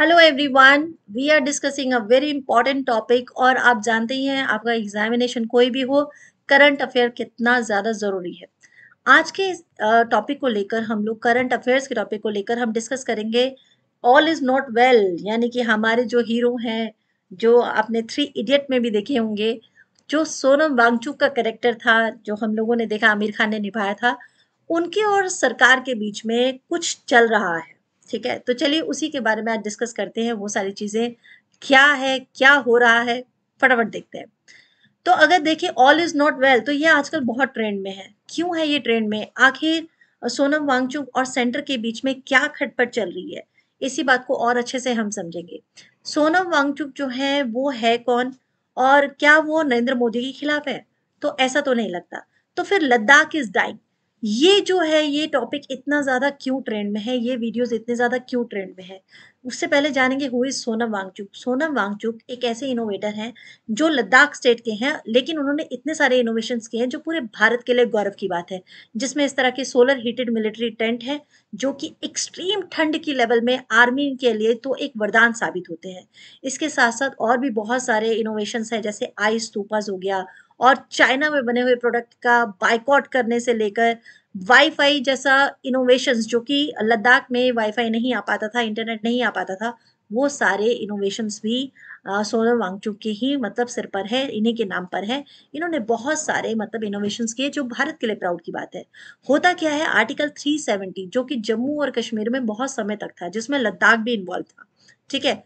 hello everyone we are discussing a very important topic और आप जानते ही हैं आपका एग्जामिनेशन कोई भी हो करंट अफेयर कितना ज़्यादा ज़रूरी है आज के टॉपिक को लेकर हम लोग करंट अफेयर्स के टॉपिक को लेकर हम डिस्कस करेंगे ऑल इज़ नॉट वेल यानी कि हमारे जो हीरो हैं जो आपने थ्री इडियट में भी देखे होंगे जो सोनम वांगचू का करेक्टर था जो हम लोगों ने देखा आमिर खान ने निभाया था उनके और सरकार के बीच में कुछ चल रहा है ठीक है तो चलिए उसी के बारे में आज डिस्कस करते हैं वो सारी चीज़ें क्या है क्या हो रहा है फटाफट देखते हैं तो अगर देखें ऑल इज़ नॉट वेल तो ये आजकल बहुत ट्रेंड में है क्यों है ये ट्रेंड में आखिर सोनम वांगचू और सेंटर के बीच में क्या खटपट चल रही है इसी बात को और अच्छे से हम समझेंगे सोनम वांगचुक जो है वो है कौन और क्या वो नरेंद्र मोदी के खिलाफ है तो ऐसा तो नहीं लगता तो फिर लद्दाख इज डाइंग ये जो है ये टॉपिक इतना ज़्यादा क्यों ट्रेंड में है ये वीडियोस इतने ज़्यादा क्यों ट्रेंड में है उससे पहले जानेंगे हुई सोनम वांगचुक सोनम वांगचुक एक ऐसे इनोवेटर हैं जो लद्दाख स्टेट के हैं लेकिन उन्होंने इतने सारे इनोवेशन किए हैं जो पूरे भारत के लिए गौरव की बात है जिसमें इस तरह के सोलर हीटेड मिलिट्री टेंट है जो कि एक्सट्रीम ठंड की लेवल में आर्मी के लिए तो एक वरदान साबित होते हैं इसके साथ साथ और भी बहुत सारे इनोवेशन हैं जैसे आइस टूपाज हो गया और चाइना में बने हुए प्रोडक्ट का बाइकआउट करने से लेकर वाईफाई जैसा इनोवेशंस जो कि लद्दाख में वाईफाई नहीं आ पाता था इंटरनेट नहीं आ पाता था वो सारे इनोवेशंस भी सोलर वांगचू के ही मतलब सिर पर है इन्हीं के नाम पर है इन्होंने बहुत सारे मतलब इनोवेशंस किए जो भारत के लिए प्राउड की बात है होता क्या है आर्टिकल 370 जो कि जम्मू और कश्मीर में बहुत समय तक था जिसमें लद्दाख भी इन्वॉल्व था ठीक है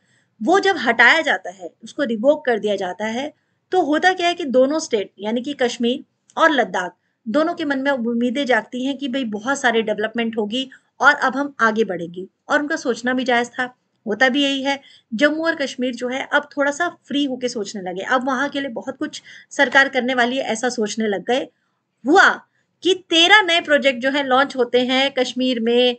वो जब हटाया जाता है उसको रिवोक कर दिया जाता है तो होता क्या है कि दोनों स्टेट यानी कि कश्मीर और लद्दाख दोनों के मन में उम्मीदें जागती हैं कि भाई बहुत सारे डेवलपमेंट होगी और अब हम आगे बढ़ेंगे और उनका सोचना भी जायज़ था होता भी यही है जम्मू और कश्मीर जो है अब थोड़ा सा फ्री होके सोचने लगे अब वहाँ के लिए बहुत कुछ सरकार करने वाली है ऐसा सोचने लग गए हुआ कि तेरह नए प्रोजेक्ट जो है लॉन्च होते हैं कश्मीर में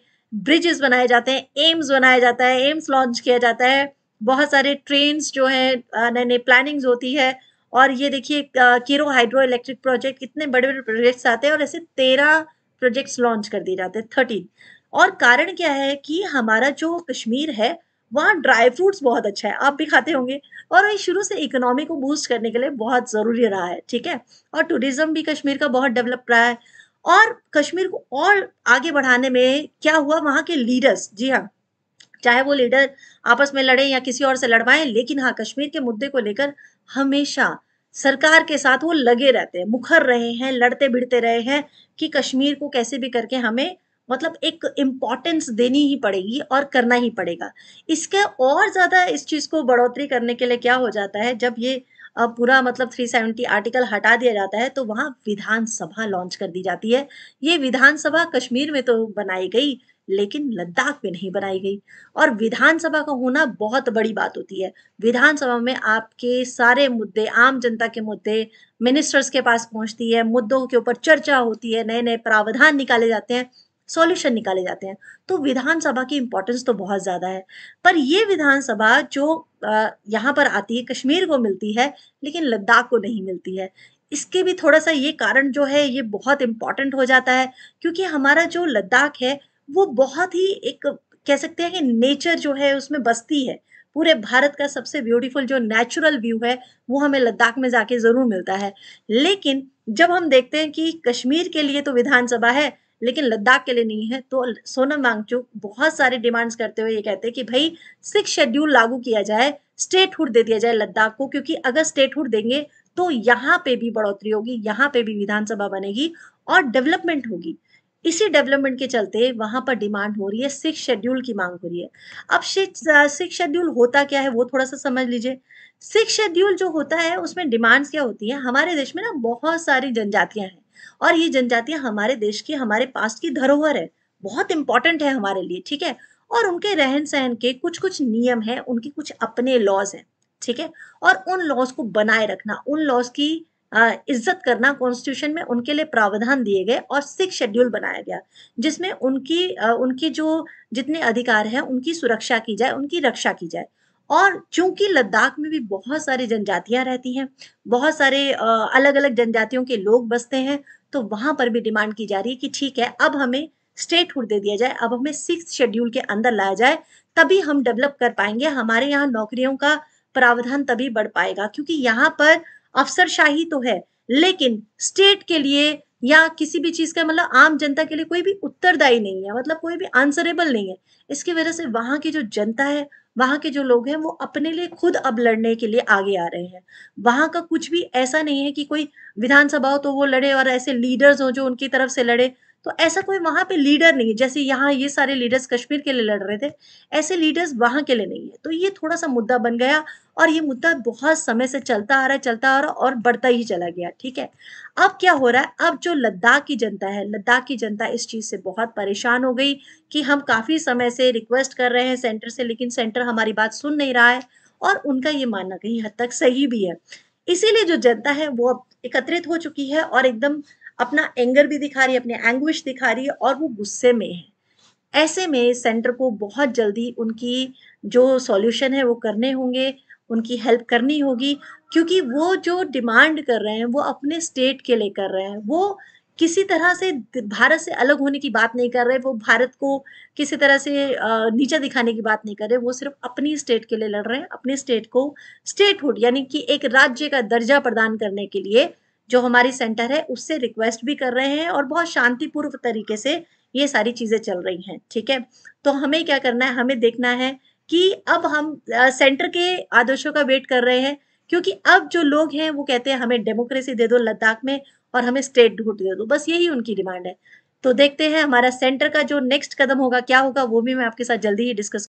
ब्रिजेस बनाए जाते हैं एम्स बनाया जाता है एम्स लॉन्च किया जाता है बहुत सारे ट्रेन जो है नए नए प्लानिंग्स होती है और ये देखिए किरो हाइड्रो इलेक्ट्रिक प्रोजेक्ट कितने बड़े बड़े प्रोजेक्ट्स आते हैं और ऐसे तेरह प्रोजेक्ट्स लॉन्च कर दिए जाते हैं थर्टीन और कारण क्या है कि हमारा जो कश्मीर है वहाँ ड्राई फ्रूट्स बहुत अच्छा है आप भी खाते होंगे और वही शुरू से इकोनॉमी को बूस्ट करने के लिए बहुत ज़रूरी रहा है ठीक है और टूरिज़्म भी कश्मीर का बहुत डेवलप रहा है और कश्मीर को और आगे बढ़ाने में क्या हुआ वहाँ के लीडर्स जी हाँ चाहे वो लीडर आपस में लड़े या किसी और से लड़वाएं लेकिन हाँ कश्मीर के मुद्दे को लेकर हमेशा सरकार के साथ वो लगे रहते हैं मुखर रहे हैं लड़ते भिड़ते रहे हैं कि कश्मीर को कैसे भी करके हमें मतलब एक इम्पॉर्टेंस देनी ही पड़ेगी और करना ही पड़ेगा इसके और ज़्यादा इस चीज़ को बढ़ोतरी करने के लिए क्या हो जाता है जब ये पूरा मतलब 370 आर्टिकल हटा दिया जाता है तो वहाँ विधानसभा लॉन्च कर दी जाती है ये विधानसभा कश्मीर में तो बनाई गई लेकिन लद्दाख में नहीं बनाई गई और विधानसभा का होना बहुत बड़ी बात होती है विधानसभा में आपके सारे मुद्दे आम जनता के मुद्दे मिनिस्टर्स के पास पहुंचती है मुद्दों के ऊपर चर्चा होती है नए नए प्रावधान निकाले जाते हैं सॉल्यूशन निकाले जाते हैं तो विधानसभा की इंपॉर्टेंस तो बहुत ज़्यादा है पर ये विधानसभा जो यहाँ पर आती है कश्मीर को मिलती है लेकिन लद्दाख को नहीं मिलती है इसके भी थोड़ा सा ये कारण जो है ये बहुत इम्पॉर्टेंट हो जाता है क्योंकि हमारा जो लद्दाख है वो बहुत ही एक कह सकते हैं कि नेचर जो है उसमें बसती है पूरे भारत का सबसे ब्यूटीफुल जो नेचुरल व्यू है वो हमें लद्दाख में जाके ज़रूर मिलता है लेकिन जब हम देखते हैं कि कश्मीर के लिए तो विधानसभा है लेकिन लद्दाख के लिए नहीं है तो सोनम वांगचुक बहुत सारे डिमांड्स करते हुए ये कहते हैं कि भाई सिक्स शेड्यूल लागू किया जाए स्टेटहुड दे दिया जाए लद्दाख को क्योंकि अगर स्टेटहुड देंगे तो यहाँ पे भी बढ़ोतरी होगी यहाँ पे भी विधानसभा बनेगी और डेवलपमेंट होगी इसी डेवलपमेंट के चलते वहां पर डिमांड हो रही है सिक्स शेड्यूल की मांग हो रही है अब सिक्स शेड्यूल होता क्या है वो थोड़ा सा समझ लीजिए सिक्स शेड्यूल जो होता है उसमें डिमांड्स क्या होती हैं हमारे देश में ना बहुत सारी जनजातियां हैं और ये जनजातियां हमारे देश की हमारे पास्ट की धरोहर है बहुत इंपॉर्टेंट है हमारे लिए ठीक है और उनके रहन सहन के कुछ कुछ नियम हैं उनके कुछ अपने लॉज हैं ठीक है और उन लॉज को बनाए रखना उन लॉज की इज्जत करना कॉन्स्टिट्यूशन में उनके लिए प्रावधान दिए गए और सिक्स शेड्यूल बनाया गया जिसमें उनकी उनकी जो जितने अधिकार हैं उनकी सुरक्षा की जाए उनकी रक्षा की जाए और चूंकि लद्दाख में भी बहुत सारी जनजातियां रहती हैं बहुत सारे अलग अलग जनजातियों के लोग बसते हैं तो वहां पर भी डिमांड की जा रही है कि ठीक है अब हमें स्टेटहुड दे दिया जाए अब हमें सिक्स शेड्यूल के अंदर लाया जाए तभी हम डेवलप कर पाएंगे हमारे यहाँ नौकरियों का प्रावधान तभी बढ़ पाएगा क्योंकि यहाँ पर अफसरशाही तो है लेकिन स्टेट के लिए या किसी भी चीज का मतलब आम जनता के लिए कोई भी उत्तरदायी नहीं है मतलब कोई भी आंसरेबल नहीं है इसकी वजह से वहां की जो जनता है वहां के जो लोग हैं वो अपने लिए खुद अब लड़ने के लिए आगे आ रहे हैं वहां का कुछ भी ऐसा नहीं है कि कोई विधानसभा हो तो वो लड़े और ऐसे लीडर्स हो जो उनकी तरफ से लड़े तो ऐसा कोई वहां पे लीडर नहीं है जैसे यहाँ ये सारे लीडर्स कश्मीर के लिए लड़ रहे थे ऐसे लीडर्स वहां के लिए नहीं है तो ये थोड़ा सा मुद्दा बन गया और ये मुद्दा बहुत समय से चलता आ रहा है चलता आ रहा और बढ़ता ही चला गया ठीक है अब क्या हो रहा है अब जो लद्दाख की जनता है लद्दाख की जनता इस चीज़ से बहुत परेशान हो गई कि हम काफ़ी समय से रिक्वेस्ट कर रहे हैं सेंटर से लेकिन सेंटर हमारी बात सुन नहीं रहा है और उनका ये मानना कहीं हद तक सही भी है इसीलिए जो जनता है वो अब एकत्रित हो चुकी है और एकदम अपना एंगर भी दिखा रही है अपने एंग्विश दिखा रही है और वो गुस्से में है ऐसे में सेंटर को बहुत जल्दी उनकी जो सॉल्यूशन है वो करने होंगे उनकी हेल्प करनी होगी क्योंकि वो जो डिमांड कर रहे हैं वो अपने स्टेट के लिए कर रहे हैं वो किसी तरह से भारत से अलग होने की बात नहीं कर रहे वो भारत को किसी तरह से नीचा दिखाने की बात नहीं कर रहे वो सिर्फ अपनी स्टेट के लिए लड़ रहे हैं अपने स्टेट को स्टेटहुड यानी कि एक राज्य का दर्जा प्रदान करने के लिए जो हमारी सेंटर है उससे रिक्वेस्ट भी कर रहे हैं और बहुत शांतिपूर्व तरीके से ये सारी चीज़ें चल रही हैं ठीक है तो हमें क्या करना है हमें देखना है कि अब हम सेंटर के आदेशों का वेट कर रहे हैं क्योंकि अब जो लोग हैं वो कहते हैं हमें डेमोक्रेसी दे दो लद्दाख में और हमें स्टेट ढूंढ दे दो बस यही उनकी डिमांड है तो देखते हैं हमारा सेंटर का जो नेक्स्ट कदम होगा क्या होगा वो भी मैं आपके साथ जल्दी ही डिस्कस